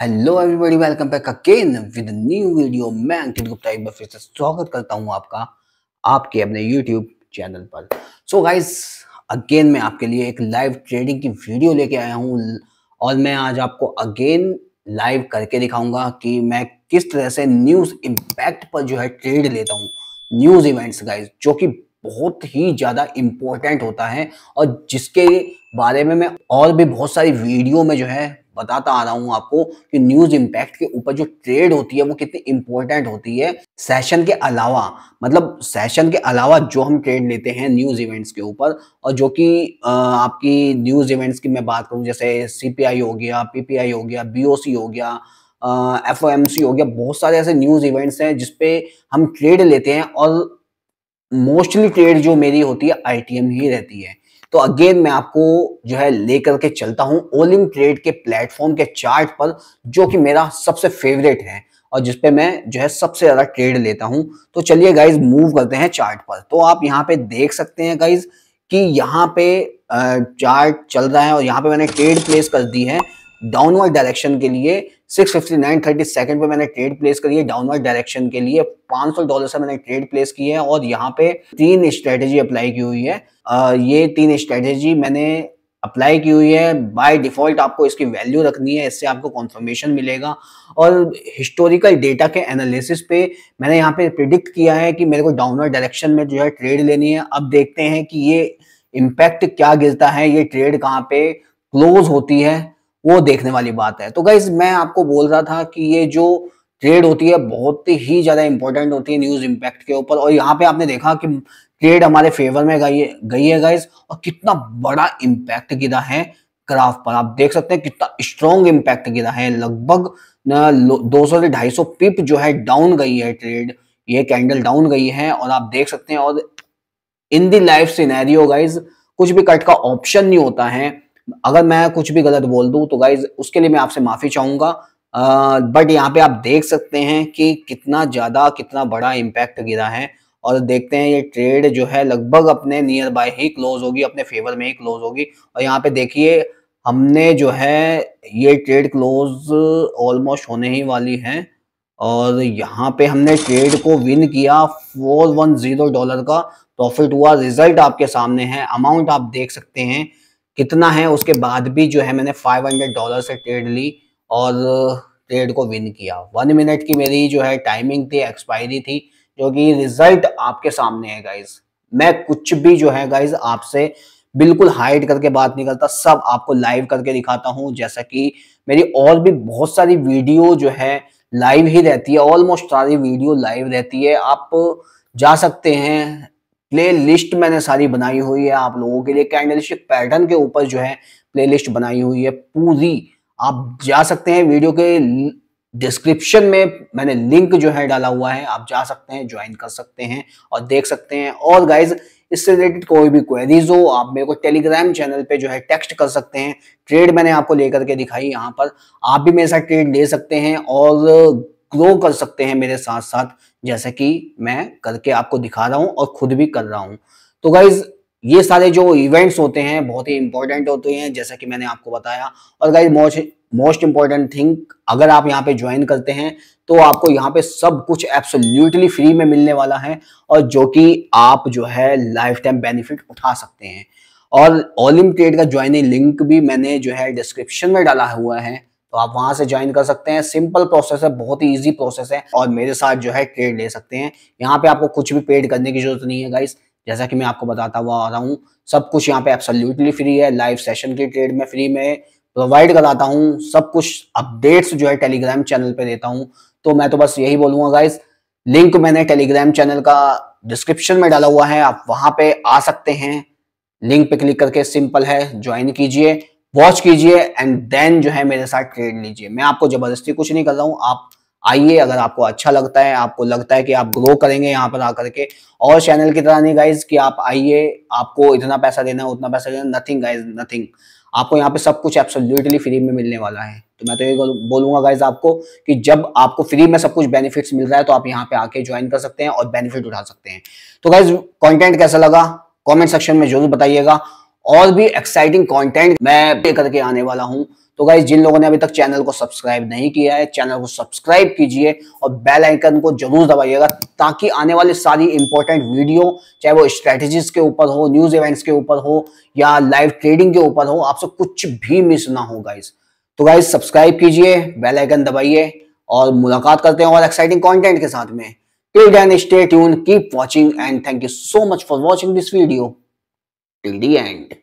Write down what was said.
Hello everybody welcome back again with new video मैं अंकित गुप्ता एक बार फिर से स्वागत करता हूं आपका आपके अपने यूट्यूब चैनल पर सो so गाइस अगेन मैं आपके लिए एक लाइव ट्रेडिंग की वीडियो लेके आया हूं और मैं आज आपको अगेन लाइव करके दिखाऊंगा कि मैं किस तरह से न्यूज़ इम्पैक्ट पर जो है ट्रेड लेता हूँ न्यूज़ इवेंट्स गाइज जो कि बहुत ही ज़्यादा इम्पोर्टेंट होता है और जिसके बारे में मैं और भी बहुत सारी वीडियो में जो है बताता आ रहा हूं आपको कि न्यूज इम्पैक्ट के ऊपर जो ट्रेड होती है वो कितनी इंपॉर्टेंट होती है सेशन के अलावा मतलब सेशन के अलावा जो हम ट्रेड लेते हैं न्यूज इवेंट्स के ऊपर और जो कि आपकी न्यूज इवेंट्स की मैं बात करूं जैसे सीपीआई हो गया पीपीआई हो गया बीओसी हो गया एफ हो गया बहुत सारे ऐसे न्यूज इवेंट्स हैं जिसपे हम ट्रेड लेते हैं और मोस्टली ट्रेड जो मेरी होती है आई ही रहती है तो अगेन मैं आपको जो है लेकर के चलता हूं ओलिम ट्रेड के प्लेटफॉर्म के चार्ट पर जो कि मेरा सबसे फेवरेट है और जिसपे मैं जो है सबसे ज्यादा ट्रेड लेता हूं तो चलिए गाइज मूव करते हैं चार्ट पर तो आप यहाँ पे देख सकते हैं गाइज कि यहाँ पे चार्ट चल रहा है और यहाँ पे मैंने ट्रेड प्लेस कर दी है डाउनवर्ड डायरेक्शन के लिए six fifty nine thirty second पर मैंने ट्रेड प्लेस करी है डाउनवर्ड डायरेक्शन के लिए पाँच सौ डॉलर से मैंने ट्रेड प्लेस की है और यहाँ पे तीन स्ट्रेटेजी अप्लाई की हुई है आ, ये तीन स्ट्रेटेजी मैंने अप्लाई की हुई है बाय डिफॉल्ट आपको इसकी वैल्यू रखनी है इससे आपको कॉन्फर्मेशन मिलेगा और हिस्टोरिकल डेटा के एनालिसिस पे मैंने यहाँ पे प्रिडिक्ट किया है कि मेरे को डाउनवर्ड डायरेक्शन में जो है ट्रेड लेनी है अब देखते हैं कि ये इम्पैक्ट क्या गिरता है ये ट्रेड कहाँ पे क्लोज होती है वो देखने वाली बात है तो गाइज मैं आपको बोल रहा था कि ये जो ट्रेड होती है बहुत ही ज्यादा इंपॉर्टेंट होती है न्यूज इम्पैक्ट के ऊपर और यहाँ पे आपने देखा कि ट्रेड हमारे फेवर में गई है गई है गाइज और कितना बड़ा इम्पैक्ट गिरा है क्राफ्ट पर आप देख सकते हैं कितना स्ट्रॉन्ग इम्पैक्ट गिरा है लगभग दो सौ से ढाई सौ पिप जो है डाउन गई है ट्रेड ये कैंडल डाउन गई है और आप देख सकते हैं और in the life scenario guys कुछ भी कट का ऑप्शन नहीं होता है अगर मैं कुछ भी गलत बोल दूं तो गाइज उसके लिए मैं आपसे माफी चाहूंगा बट यहाँ पे आप देख सकते हैं कि कितना ज्यादा कितना बड़ा इम्पैक्ट गिरा है और देखते हैं ये ट्रेड जो है लगभग अपने नियर बाय ही क्लोज होगी अपने फेवर में ही क्लोज होगी और यहाँ पे देखिए हमने जो है ये ट्रेड क्लोज ऑलमोस्ट होने ही वाली है और यहाँ पे हमने ट्रेड को विन किया फोर वन जीरो डॉलर का प्रॉफिट हुआ रिजल्ट आपके सामने है अमाउंट आप देख सकते हैं कितना है उसके बाद भी जो है मैंने 500 डॉलर से ट्रेड ली और ट्रेड को विन किया वन मिनट की मेरी जो है टाइमिंग थी एक्सपायरी थी जो कि रिजल्ट आपके सामने है गाइज मैं कुछ भी जो है गाइज आपसे बिल्कुल हाइड करके बात नहीं करता सब आपको लाइव करके दिखाता हूँ जैसा कि मेरी और भी बहुत सारी वीडियो जो है लाइव ही रहती है ऑलमोस्ट सारी वीडियो लाइव रहती है आप जा सकते हैं प्ले लिस्ट मैंने सारी बनाई हुई है आप लोगों के लिए कैंडल पैटर्न के ऊपर जो है प्ले लिस्ट बनाई हुई है पूरी आप जा सकते हैं वीडियो के डिस्क्रिप्शन में मैंने लिंक जो है डाला हुआ है आप जा सकते हैं ज्वाइन कर सकते हैं और देख सकते हैं और गाइज इससे रिलेटेड कोई भी क्वेरीज हो आप मेरे को टेलीग्राम चैनल पे जो है टेक्स्ट कर सकते हैं ट्रेड मैंने आपको लेकर के दिखाई यहाँ पर आप भी मेरे साथ ट्रेड ले सकते हैं और ग्रो कर सकते हैं मेरे साथ साथ जैसे कि मैं करके आपको दिखा रहा हूँ और खुद भी कर रहा हूँ तो गाइज ये सारे जो इवेंट्स होते हैं बहुत ही इंपॉर्टेंट होते हैं जैसा कि मैंने आपको बताया और guys most most important thing अगर आप यहाँ पे ज्वाइन करते हैं तो आपको यहाँ पे सब कुछ एब्सोल्यूटली फ्री में मिलने वाला है और जो कि आप जो है लाइफ टाइम बेनिफिट उठा सकते हैं और ऑल ट्रेड का ज्वाइनिंग लिंक भी मैंने जो है डिस्क्रिप्शन में डाला हुआ है तो आप वहां से ज्वाइन कर सकते हैं सिंपल प्रोसेस है बहुत ही ईजी प्रोसेस है और मेरे साथ जो है ट्रेड ले सकते हैं यहाँ पे आपको कुछ भी पेड करने की जरूरत नहीं है गाइस जैसा कि मैं आपको बताता हुआ आ रहा हूँ सब कुछ यहाँ पे एब्सोल्युटली फ्री है लाइव सेशन के ट्रेड में फ्री में प्रोवाइड कराता हूँ सब कुछ अपडेट्स जो है टेलीग्राम चैनल पे देता हूँ तो मैं तो बस यही बोलूंगा गाइज लिंक मैंने टेलीग्राम चैनल का डिस्क्रिप्शन में डाला हुआ है आप वहां पे आ सकते हैं लिंक पे क्लिक करके सिंपल है ज्वाइन कीजिए वॉच कीजिए एंड देन जो है मेरे साथ ट्रेड लीजिए मैं आपको जबरदस्ती कुछ नहीं कर रहा हूँ आप आइए अगर आपको अच्छा लगता है आपको लगता है कि आप ग्रो करेंगे यहाँ पर आकर के और चैनल की तरह नहीं गाइज कि आप आइए आपको इतना पैसा देना है उतना पैसा देना नथिंग गाइज नथिंग आपको यहाँ पे सब कुछ एब्सोल्यूटली फ्री में मिलने वाला है तो मैं तो ये बोलूंगा गाइज आपको कि जब आपको फ्री में सब कुछ बेनिफिट्स मिल रहा है तो आप यहाँ पे आके ज्वाइन कर सकते हैं और बेनिफिट उठा सकते हैं तो गाइज कॉन्टेंट कैसा लगा कॉमेंट सेक्शन में जरूर बताइएगा और भी एक्साइटिंग कंटेंट मैं लेकर के आने वाला हूं तो गाइज जिन लोगों ने अभी तक चैनल को सब्सक्राइब नहीं किया है चैनल को सब्सक्राइब कीजिए और बेल आइकन को जरूर दबाइएगा ताकि आने वाले सारी इंपॉर्टेंट वीडियो चाहे वो स्ट्रेटजीज के ऊपर हो न्यूज इवेंट्स के ऊपर हो या लाइव ट्रेडिंग के ऊपर हो आपसे कुछ भी मिस ना हो गाइज तो गाइज सब्सक्राइब कीजिए बेलाइकन दबाइए और मुलाकात करते हैं और एक्साइटिंग कॉन्टेंट के साथ में Till then, stay tuned, keep watching and thank you so much for watching this video till the end.